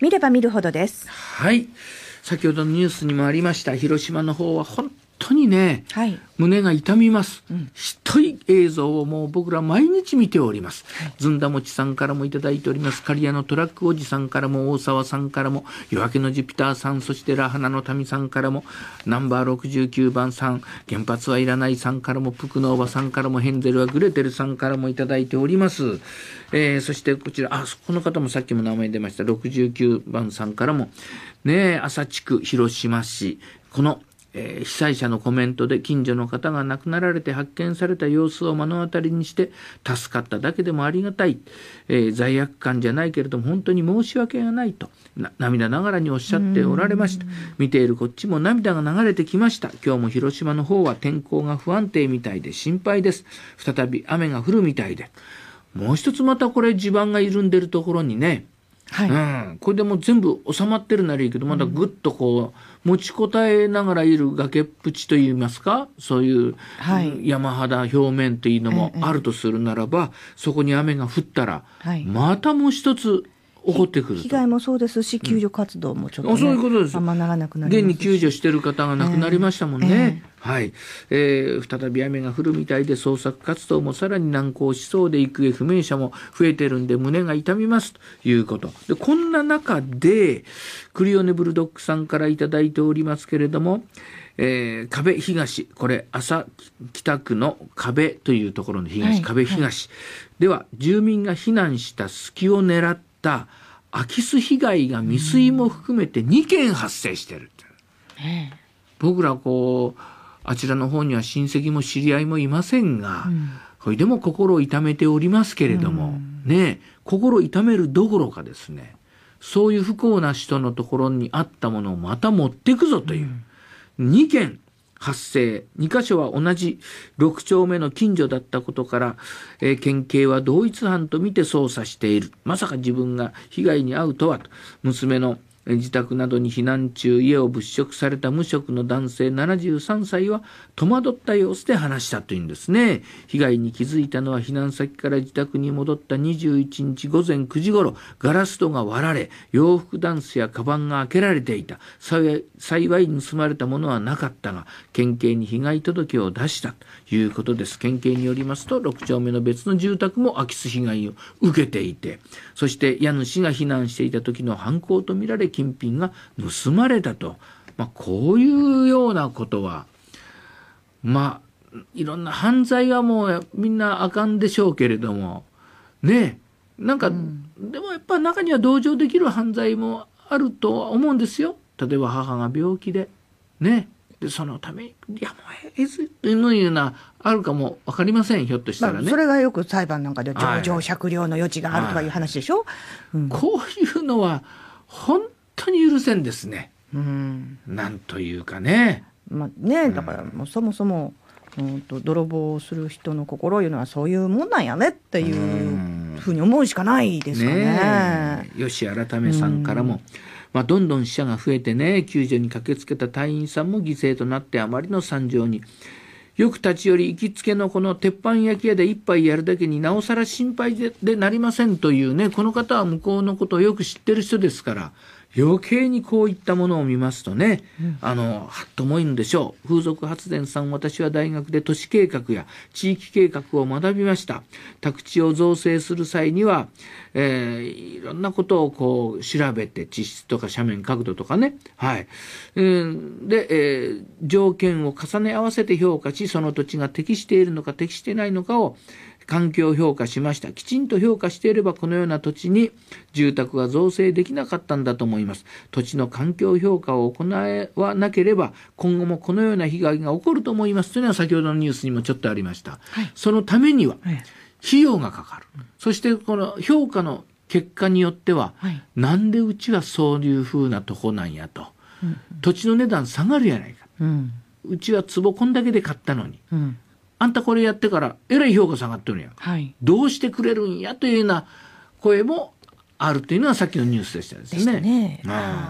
見れば見るほどです。はい先ほどのニュースにもありました広島の方は本当にね、はい、胸が痛みます、うん、一映像をもう僕ら毎日見ております。ずんだもちさんからもいただいております。刈谷のトラックおじさんからも、大沢さんからも、夜明けのジュピターさん、そしてラハナの民さんからも、ナンバー69番さん、原発はいらないさんからも、プクのおばさんからも、ヘンゼルはグレテルさんからもいただいております。えー、そしてこちら、あ、この方もさっきも名前出ました、69番さんからも、ねえ、朝地区、広島市、このえー、被災者のコメントで近所の方が亡くなられて発見された様子を目の当たりにして助かっただけでもありがたい、えー、罪悪感じゃないけれども本当に申し訳がないと涙ながらにおっしゃっておられました見ているこっちも涙が流れてきました今日も広島の方は天候が不安定みたいで心配です再び雨が降るみたいでもう一つまたこれ地盤が緩んでるところにねはいうん、これでもう全部収まってるならいいけどまだぐっとこう持ちこたえながらいる崖っぷちといいますかそういう、山肌表面というのもあるとするならば、そこに雨が降ったら、はい、またもう一つ起こってくる被害もそうですし、救助活動もちょっと、ね、そういうことですあんまならなくなる。現に救助してる方が亡くなりましたもんね。えー、はい、えー、再び雨が降るみたいで捜索活動もさらに難航しそうで行方不明者も増えてるんで胸が痛みますということでこんな中でクリオネブルドックさんから頂いておりますけれども、えー、壁東これ朝北区の壁というところの東、はい、壁東、はい、では住民が避難した隙を狙ってった空き巣被害が未遂も含めて2件発生してるて、僕らこうあちらの方には親戚も知り合いもいませんが、うん、これでも心を痛めておりますけれども、うん、ね心を痛めるどころかですねそういう不幸な人のところにあったものをまた持っていくぞという、うん、2件発生2箇所は同じ6丁目の近所だったことから、えー、県警は同一犯とみて捜査しているまさか自分が被害に遭うとはと娘の自宅などに避難中家を物色された無職の男性73歳は戸惑った様子で話したというんですね被害に気づいたのは避難先から自宅に戻った21日午前9時ごろガラス戸が割られ洋服ダンスやカバンが開けられていた幸い盗まれたものはなかったが県警に被害届を出したということです県警によりますと6丁目の別の住宅も空き巣被害を受けていてそして家主が避難していた時の犯行とみられ金品が盗まれたと、まあ、こういうようなことはまあいろんな犯罪はもうみんなあかんでしょうけれどもねなんか、うん、でもやっぱ中には同情できる犯罪もあるとは思うんですよ例えば母が病気でねでそのためにやもうえずというようなあるかも分かりませんひょっとしたらね、それがよく裁判なんかで情状酌量の余地があるとかいう話でしょ、はいはいうん、こういうのは本当に許せんですね。うん、なんというかね。まあね、だからもうそもそも、うん、と泥棒をする人の心いうのはそういうもんなんやねっていうふうに思うしかないですかね。ねし、改めさんからも、まあ、どんどん死者が増えてね救助に駆けつけた隊員さんも犠牲となってあまりの惨状に。よく立ち寄り行きつけのこの鉄板焼き屋で一杯やるだけになおさら心配ででなりませんというねこの方は向こうのことをよく知ってる人ですから余計にこういったものを見ますとね、うん、あのはっと思いんでしょう風俗発電さん私は大学で都市計画や地域計画を学びました宅地を造成する際には、えー、いろんなことをこう調べて地質とか斜面角度とかねはい、うん、で、えー、条件を重ね合わせて評価しその土地が適しているのか適していないのかを環境評価しました。きちんと評価していればこのような土地に住宅が造成できなかったんだと思います。土地の環境評価を行わなければ今後もこのような被害が起こると思いますというのは先ほどのニュースにもちょっとありました。はい、そのためには費用がかかる。そしてこの評価の結果によっては、はい、なんでうちはそういうふうなとこなんやと、うん土地の値段下がるやないか、うん、うちは壺こんだけで買ったのに、うん、あんたこれやってからえらい評価下がってるやん、はい、どうしてくれるんやというような声もあるというのはさっきのニュースでしたですね。ね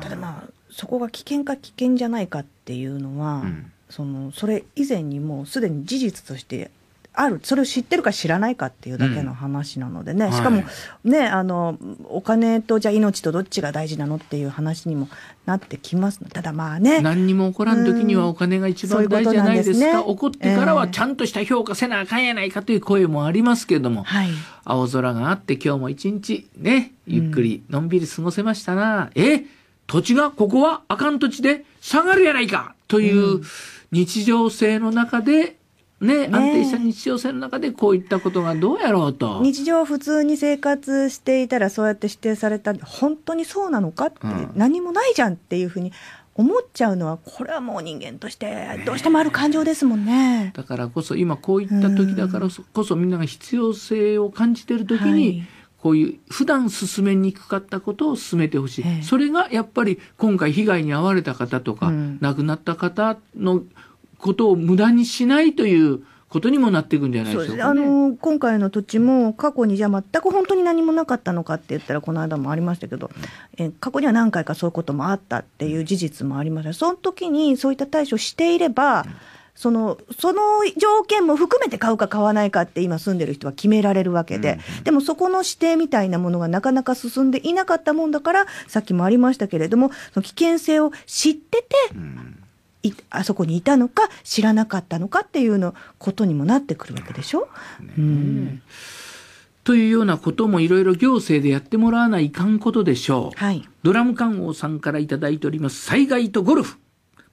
ただまあそこが危険か危険じゃないかっていうのは、うん、そのそれ以前にもうすでに事実としてあるそれを知ってるか知らないかっていうだけの話なのでね、うん、しかもね、はい、あのお金とじゃあ命とどっちが大事なのっていう話にもなってきますただまあね何にも起こらん時にはお金が一番大事じゃないですか、起こってからはちゃんとした評価せなあかんやないかという声もありますけれども、はい、青空があって今日も一日ねゆっくりのんびり過ごせましたな、うん、え土地がここはあかん土地で下がるやないかという日常性の中でね、安定した日常性の中でこういったことがどうやろうと日常普通に生活していたらそうやって指定された本当にそうなのかって、うん、何もないじゃんっていうふうに思っちゃうのはこれはもう人間としてどうしてもある感情ですもんね。ねだからこそ今こういった時だからこそみんなが必要性を感じてる時に、はいこういう普段進めにくかったことを進めてほしい、ええ、それがやっぱり今回被害に遭われた方とか、うん、亡くなった方のことを無駄にしないということにもなっていくんじゃないでしょうか、ね、あの今回の土地も過去にじゃあ全く本当に何もなかったのかって言ったらこの間もありましたけどえ過去には何回かそういうこともあったっていう事実もありましたその時にそういった対処していれば、そのその条件も含めて買うか買わないかって今住んでる人は決められるわけで、うん、でもそこの指定みたいなものがなかなか進んでいなかったもんだからさっきもありましたけれどもその危険性を知ってて、うんあそこにいたのか知らなかったのかっていうのことにもなってくるわけでしょ。うん、というようなこともいろいろ行政でやってもらわないかんことでしょう。はい、ドラム缶王さんから頂いております災害とゴルフ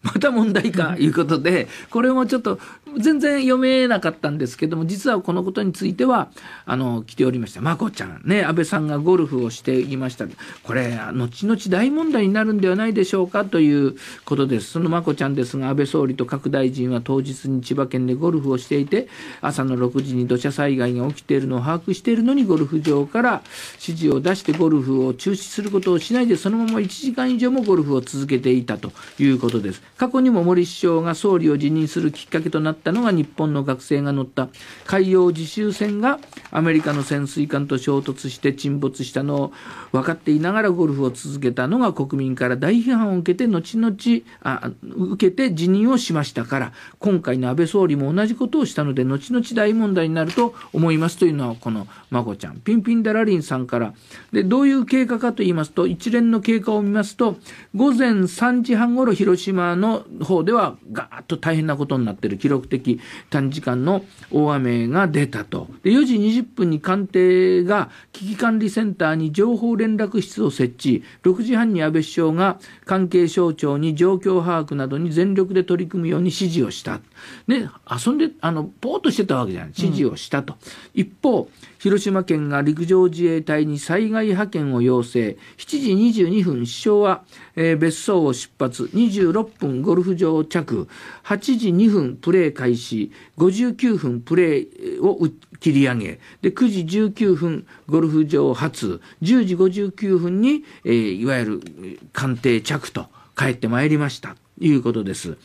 また問題かいうことで、これもちょっと全然読めなかったんですけども、実はこのことについては、あの、来ておりました。まこちゃん、ね、安倍さんがゴルフをしていました。これ、後々大問題になるんではないでしょうかということです。そのまこちゃんですが、安倍総理と各大臣は当日に千葉県でゴルフをしていて、朝の6時に土砂災害が起きているのを把握しているのに、ゴルフ場から指示を出してゴルフを中止することをしないで、そのまま1時間以上もゴルフを続けていたということです。過去にも森首相が総理を辞任するきっかけとなったのが日本の学生が乗った海洋自習船がアメリカの潜水艦と衝突して沈没したのを分かっていながらゴルフを続けたのが国民から大批判を受けて後々あ受けて辞任をしましたから今回の安倍総理も同じことをしたので後々大問題になると思いますというのはこの孫ちゃんピンピンダラリンさんからでどういう経過かと言いますと一連の経過を見ますと午前3時半ごろ広島のの方ではガーッと大変なことになってる記録的短時間の大雨が出たとで4時20分に官邸が危機管理センターに情報連絡室を設置6時半に安倍首相が関係省庁に状況把握などに全力で取り組むように指示をしたで遊んであのぼーっとしてたわけじゃない指示をしたと、うん、一方広島県が陸上自衛隊に災害派遣を要請7時22分首相はえー、別荘を出発26分ゴルフ場着8時2分プレー開始59分プレーを切り上げで9時19分ゴルフ場発10時59分に、えー、いわゆる官邸着と帰ってまいりました。いうことです。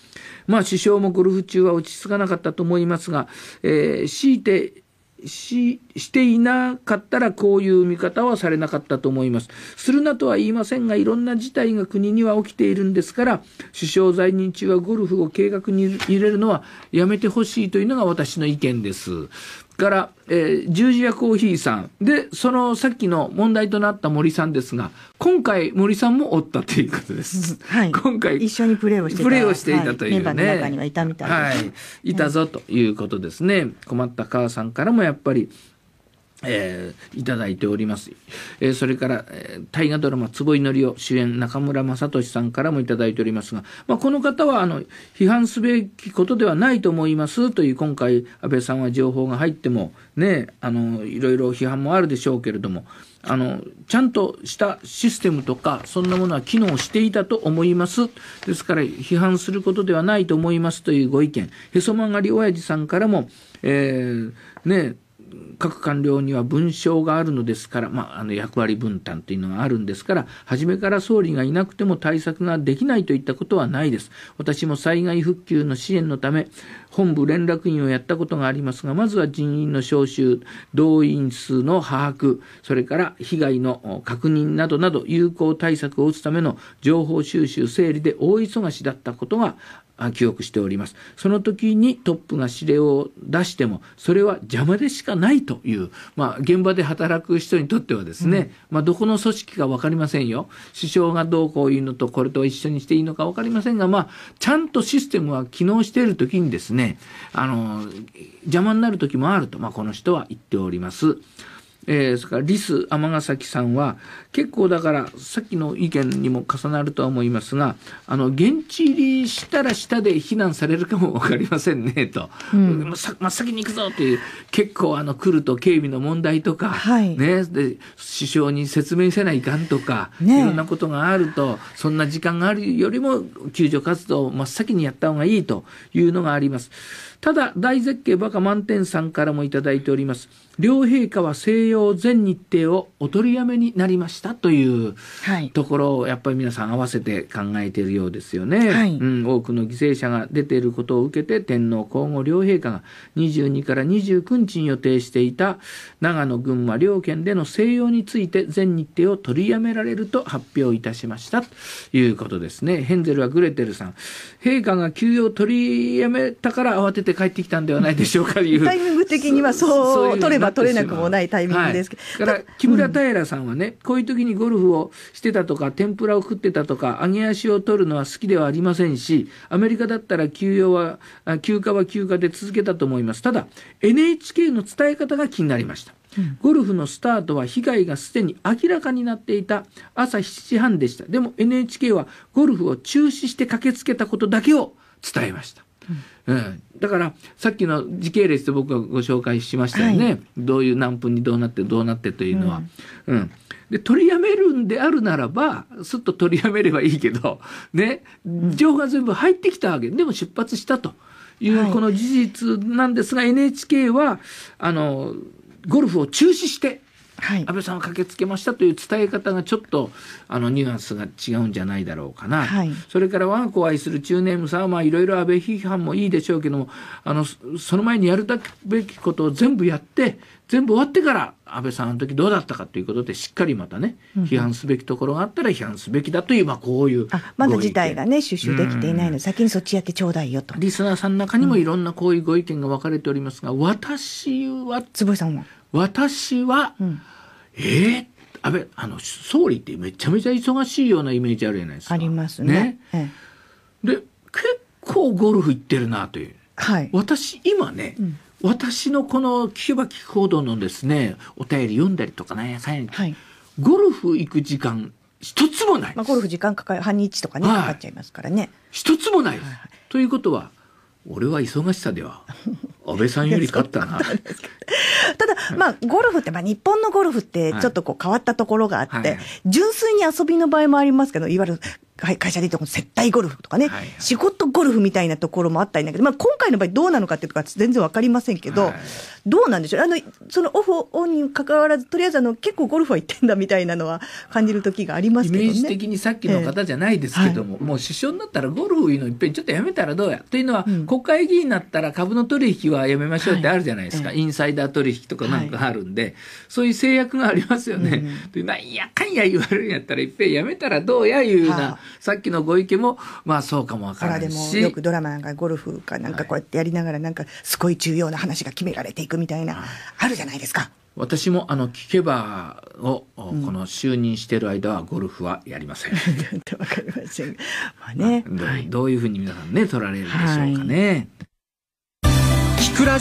まあ、首相もゴルフ中は落ち着かなかったと思いますが、えー、強いてししていなかったらこういう見方はされなかったと思います。するなとは言いませんがいろんな事態が国には起きているんですから首相在任中はゴルフを計画に入れるのはやめてほしいというのが私の意見です。から、えー、十字屋コーヒーさん。で、そのさっきの問題となった森さんですが、今回森さんもおったということです。はい、今回。一緒にプレーをしていた。プレーをしていたというね。はい、メンバーの中にはいたみたいです。はい。いたぞということですね。困った母さんからもやっぱり、えー、いただいております。えー、それから、えー、大河ドラマ、坪井り夫主演中村雅俊さんからもいただいておりますが、まあ、この方は、あの、批判すべきことではないと思いますという、今回、安倍さんは情報が入っても、ね、あの、いろいろ批判もあるでしょうけれども、あの、ちゃんとしたシステムとか、そんなものは機能していたと思います。ですから、批判することではないと思いますというご意見、へそ曲がり親父さんからも、えー、ね、各官僚には文章があるのですから、まあ、あの役割分担というのがあるんですから、初めから総理がいなくても対策ができないといったことはないです。私も災害復旧の支援のため、本部連絡員をやったことがありますが、まずは人員の招集、動員数の把握、それから被害の確認などなど、有効対策を打つための情報収集、整理で大忙しだったことが記憶しております。その時にトップが指令を出しても、それは邪魔でしかないという、まあ、現場で働く人にとってはですね、うん、まあ、どこの組織か分かりませんよ。首相がどうこういうのと、これと一緒にしていいのか分かりませんが、まあ、ちゃんとシステムは機能している時にですね、あの、邪魔になる時もあると、まあ、この人は言っております。えー、それからリス尼崎さんは結構だからさっきの意見にも重なるとは思いますがあの現地入りしたら下で避難されるかも分かりませんねと、うん、真っ先に行くぞという結構あの来ると警備の問題とか、はい、ね、で首相に説明せないかんとか、ね、いろんなことがあるとそんな時間があるよりも救助活動を真っ先にやった方がいいというのがあります。ただ、大絶景バカ満点さんからもいただいております。両陛下は西洋全日程をお取りやめになりましたというところを、やっぱり皆さん合わせて考えているようですよね、はい、うん。多くの犠牲者が出ていることを受けて、天皇皇后両陛下が22から29日に予定していた長野、群馬両県での静養について全日程を取りやめられると発表いたしましたということですね。ヘンゼルはグレテルさん。陛下が休養取りやめたから慌ててて帰ってきたんではないでしょうかいう タイミング的にはそう 取れば取れなくもないタイミングですけど、はい、だから木村平さんはね、うん、こういう時にゴルフをしてたとか天ぷらを食ってたとか揚げ足を取るのは好きではありませんしアメリカだったら休養は休暇は休暇で続けたと思いますただ NHK の伝え方が気になりました。ゴルフのスタートは被害がすでに明らかになっていた朝7時半でした。でも NHK はゴルフを中止して駆けつけたことだけを伝えました。うん、うんだからさっきの時系列で僕がご紹介しましたよね、はい、どういう何分にどうなってどうなってというのは。うん、うんで、取りやめるんであるならば、すっと取りやめればいいけど、ね、情報が全部入ってきたわけ。でも出発したという、この事実なんですが、はい、NHK は、あの、ゴルフを中止して、はい、安倍さんは駆けつけましたという伝え方がちょっとあのニュアンスが違うんじゃないだろうかな、はい、それから我が子を愛する中年さんはいろいろ安倍批判もいいでしょうけどもあのその前にやるべきことを全部やって全部終わってから安倍さんあの時どうだったかということでしっかりまたね、批判すべきところがあったら批判すべきだという、まあ、こういうまだ事態がね収集できていないので、先にそっちやってちょうだいよとリスナーさんの中にもいろんなこういうご意見が分かれておりますが、うん、私は坪井さんは私は、うん、えー、安倍あの総理ってめちゃめちゃ忙しいようなイメージあるじゃないですか。ありますね。ねで結構ゴルフ行ってるなという。はい、私今ね、うん、私のこの聞けば聞くほどのですねお便り読んだりとかなんやかんや、はい、ゴルフ行く時間一つもないまあ、ゴルフ時間かかる半日とかね、はい、かかっちゃいますからね。一つもない、はい、ということは俺は忙しさでは安倍さんより勝ったな。ただ まあ、ゴルフって、まあ、日本のゴルフってちょっとこう変わったところがあって、はい、純粋に遊びの場合もありますけど、いわゆる会社で言うと、接待ゴルフとかね、はいはい、仕事ゴルフみたいなところもあったりだけど、まあ、今回の場合どうなのかっていうか全然わかりませんけど、はい、どうなんでしょうあの、そのオフ、オンにかかわらず、とりあえずあの、結構ゴルフは行ってんだみたいなのは感じる時がありますけどね。イメージ的にさっきの方じゃないですけども、えーはい、もう首相になったらゴルフいうのいっぺんちょっとやめたらどうやというのは、うん、国会議員になったら株の取引はやめましょうってあるじゃないですか。はい、インサイダー取引とかなんかあるんで、そういう制約がありますよね。うん、でなんやかんや言われるんやったらいっぺんやめたらどうやいうような、はあさっきのご意見も、まあそうかもわからないし。でもよくドラマなんかゴルフかなんかこうやってやりながらなんかすごい重要な話が決められていくみたいな、はい、あるじゃないですか。私もあの聞けばを、この就任している間はゴルフはやりません。わ、うん、かりません。まあね、どういうふうに皆さんね取られるでしょうかね。はい